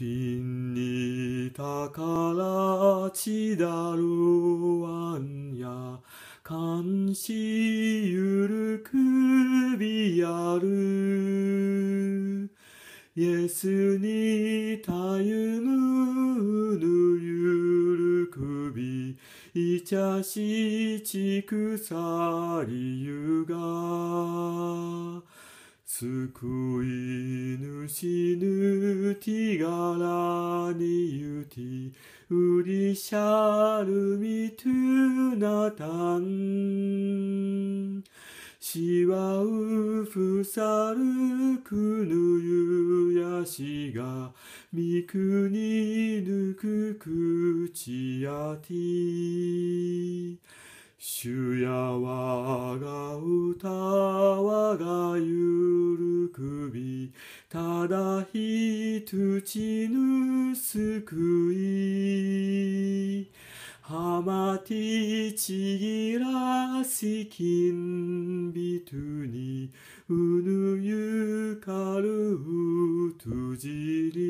天に宝地だるわんや、監視ゆるくびやる。イエスにたゆむぬゆるくび、いちゃしちくさりゆが、救い主ぬ ti gara ni yuti uri sharu mi tu na tan しわうふさるくぬゆやしがみくにぬくくちやてしゅやわがうたただひとちぬすくいはまてちぎらしきんびとにうぬゆかるうとじり